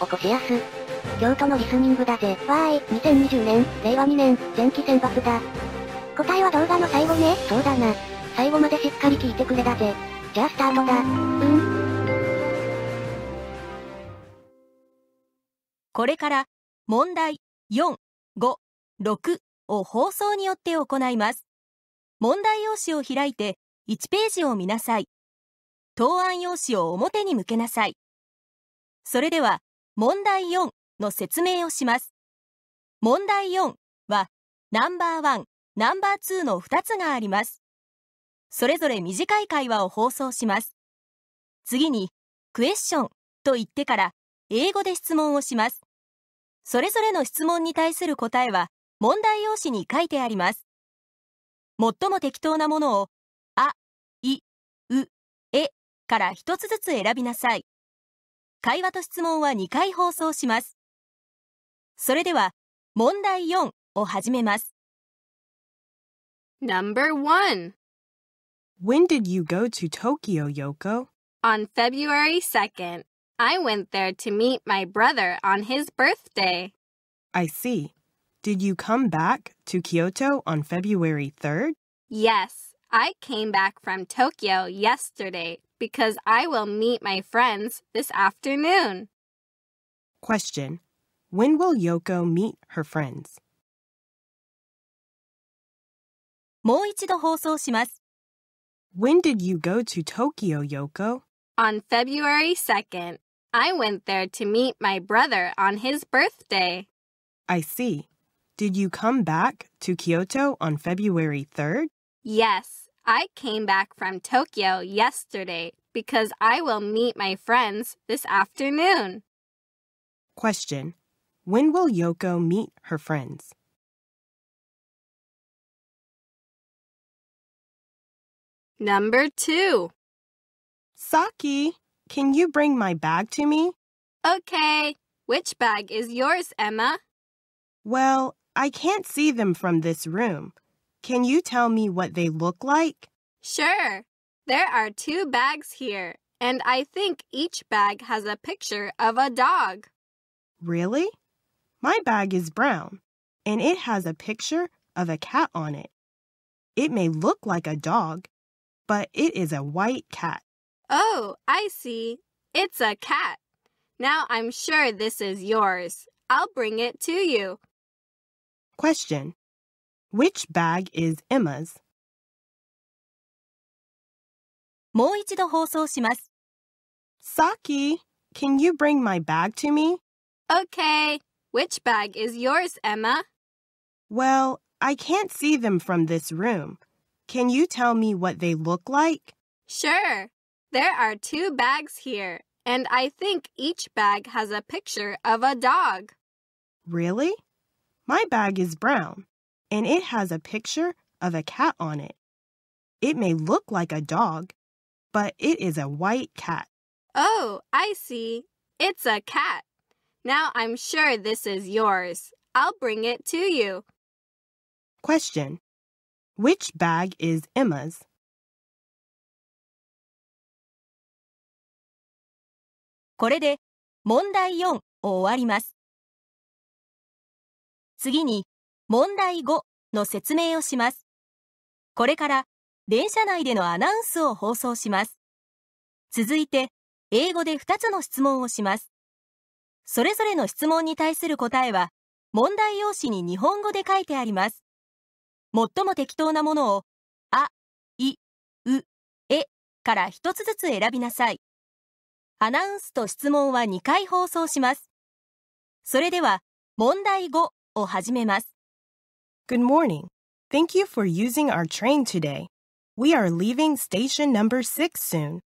起こしやす。京都のリスニングだぜ。わーい、2020年、令和2年、前期選抜だ。答えは動画の最後ね。そうだな。最後までしっかり聞いてくれだぜ。じゃあスタートだ。うんこれから、問題4、5、6を放送によって行います。問題用紙を開いて、1ページを見なさい。答案用紙を表に向けなさい。それでは、問題4の説明をします。問題4は、ナンバーワン、ナンバー2の2つがあります。それぞれ短い会話を放送します。次に、クエスチョンと言ってから、英語で質問をします。それぞれの質問に対する答えは、問題用紙に書いてあります。最も適当なものを、あ、い、う、えから一つずつ選びなさい。会話と質問は2回放送します。それでは、問題4を始めます。Number 1 When did you go to Tokyo, Yoko? On February 2nd, I went there to meet my brother on his birthday. I see. Did you come back to Kyoto on February 3rd? Yes. I came back from Tokyo yesterday because I will meet my friends this afternoon. Question When will Yoko meet her friends? もう一度放送します。When did you go to Tokyo, Yoko? On February 2nd. I went there to meet my brother on his birthday. I see. Did you come back to Kyoto on February 3rd? Yes. I came back from Tokyo yesterday because I will meet my friends this afternoon. Question When will Yoko meet her friends? Number two. Saki, can you bring my bag to me? Okay. Which bag is yours, Emma? Well, I can't see them from this room. Can you tell me what they look like? Sure. There are two bags here, and I think each bag has a picture of a dog. Really? My bag is brown, and it has a picture of a cat on it. It may look like a dog, but it is a white cat. Oh, I see. It's a cat. Now I'm sure this is yours. I'll bring it to you. Question which bag is Emma's? もう一度放送します。Saki, can you bring my bag to me? Okay. Which bag is yours, Emma? Well, I can't see them from this room. Can you tell me what they look like? Sure. There are two bags here, and I think each bag has a picture of a dog. Really? My bag is brown and it has a picture of a cat on it. It may look like a dog, but it is a white cat. Oh, I see. It's a cat. Now I'm sure this is yours. I'll bring it to you. Question Which bag is Emma's? Korede, 4を終わります次に問題5の説明をします。これから電車内でのアナウンスを放送します。続いて、英語で2つの質問をします。それぞれの質問に対する答えは、問題用紙に日本語で書いてあります。最も適当なものを、あ、い、う、えから1つずつ選びなさい。アナウンスと質問は2回放送します。それでは、問題5を始めます。Good morning. Thank you for using our train today. We are leaving station number 6 soon.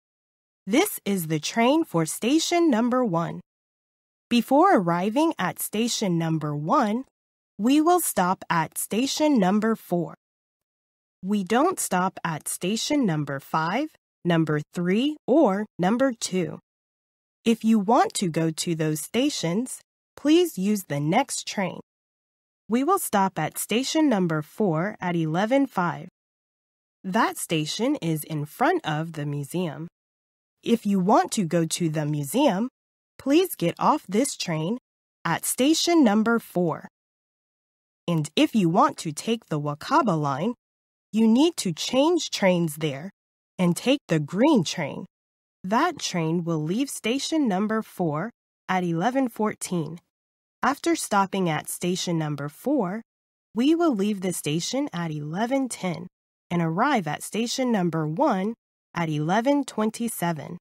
This is the train for station number 1. Before arriving at station number 1, we will stop at station number 4. We don't stop at station number 5, number 3, or number 2. If you want to go to those stations, please use the next train. We will stop at station number 4 at 11.5. That station is in front of the museum. If you want to go to the museum, please get off this train at station number 4. And if you want to take the Wakaba line, you need to change trains there and take the green train. That train will leave station number 4 at 1114. After stopping at station number 4, we will leave the station at 11:10 and arrive at station number 1 at 11:27.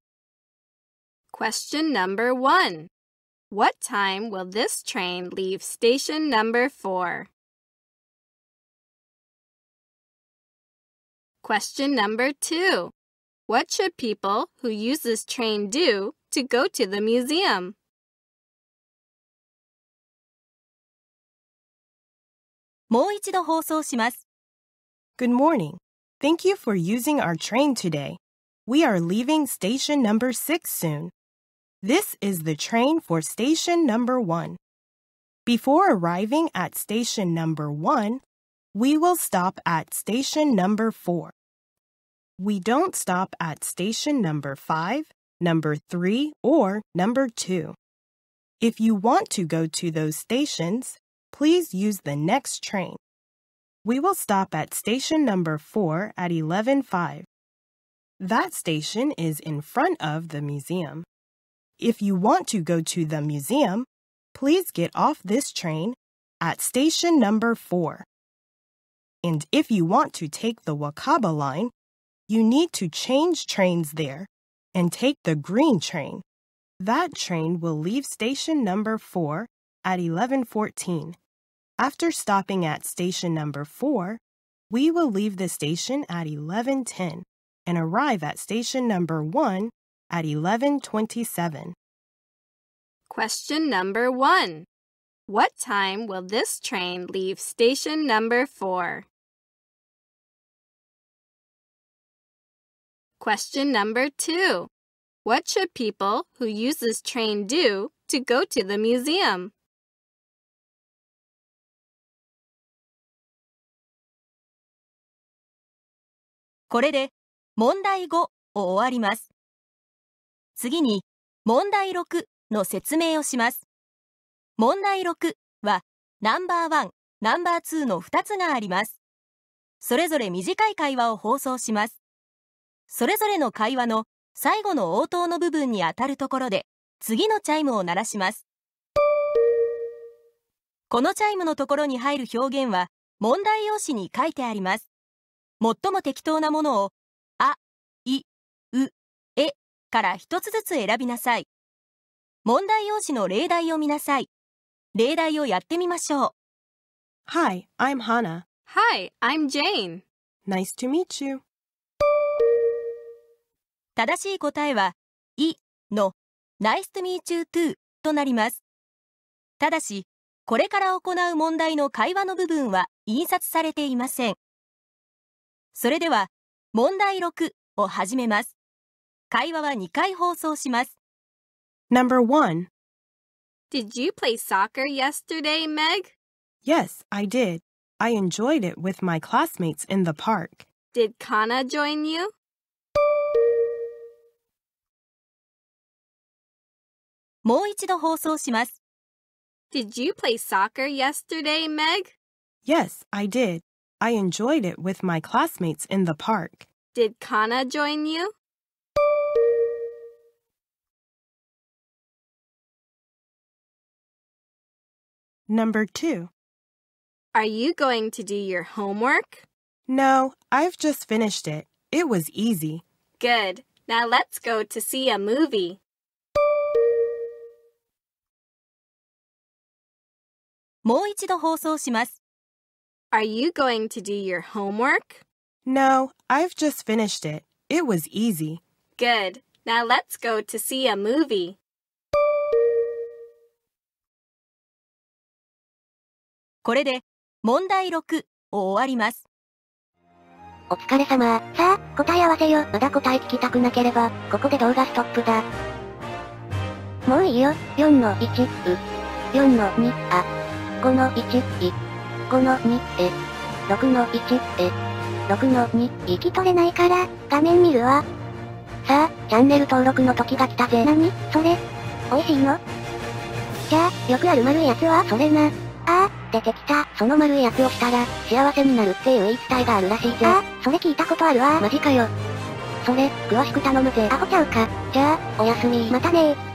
Question number 1. What time will this train leave station number 4? Question number 2. What should people who use this train do to go to the museum? Good morning. Thank you for using our train today. We are leaving station number 6 soon. This is the train for station number 1. Before arriving at station number 1, we will stop at station number 4. We don't stop at station number 5, number 3, or number 2. If you want to go to those stations, Please use the next train. We will stop at station number 4 at 11.5. That station is in front of the museum. If you want to go to the museum, please get off this train at station number 4. And if you want to take the Wakaba line, you need to change trains there and take the green train. That train will leave station number 4 at 1114. After stopping at station number 4, we will leave the station at 11:10 and arrive at station number 1 at 11:27. Question number 1. What time will this train leave station number 4? Question number 2. What should people who use this train do to go to the museum? これで問題5を終わります。次に問題6の説明をします。問題6はナンバーワン、ナンバー2の2つがあります。それぞれ短い会話を放送します。それぞれの会話の最後の応答の部分にあたるところで次のチャイムを鳴らします。このチャイムのところに入る表現は問題用紙に書いてあります。最も適当なものを、あ、い、う、えから一つずつ選びなさい。問題用紙の例題を見なさい。例題をやってみましょう。Hi, I'm Hannah. Hi, I'm Jane. Nice to meet you. 正しい答えは、いの Nice to meet you too となります。ただし、これから行う問題の会話の部分は印刷されていません。それでは、問題6を始めます。会話は2回放送します。Number o Did you play soccer yesterday, Meg? Yes, I did. I enjoyed it with my classmates in the park. Did Kana join you? もう一度放送します。Did you play soccer yesterday, Meg? Yes, I did. I enjoyed it with my classmates in the park. Did Kana join you? Number two. Are you going to do your homework? No, I've just finished it. It was easy. Good. Now let's go to see a もう一度放送します。Are you going to do your homework? No, I've just finished it. It was easy. Good. Now let's go to see a movie. これで問題6を終わります。お疲れ様。さあ、答え合わせよ。まだ答え聞きたくなければ、ここで動画ストップだ。もういいよ。4の1、う。4の2、あ。5の1、い。5の2、え。6の1、え。6の2、生き取れないから、画面見るわ。さあ、チャンネル登録の時が来たぜ。なにそれ。美味しいのじゃあ、よくある丸いやつはそれな。ああ、出てきた。その丸いやつをしたら、幸せになるっていう言い伝えがあるらしいぜ。ああ、それ聞いたことあるわ。マジかよ。それ、詳しく頼むぜ。アホちゃうか。じゃあ、おやすみ。またねー。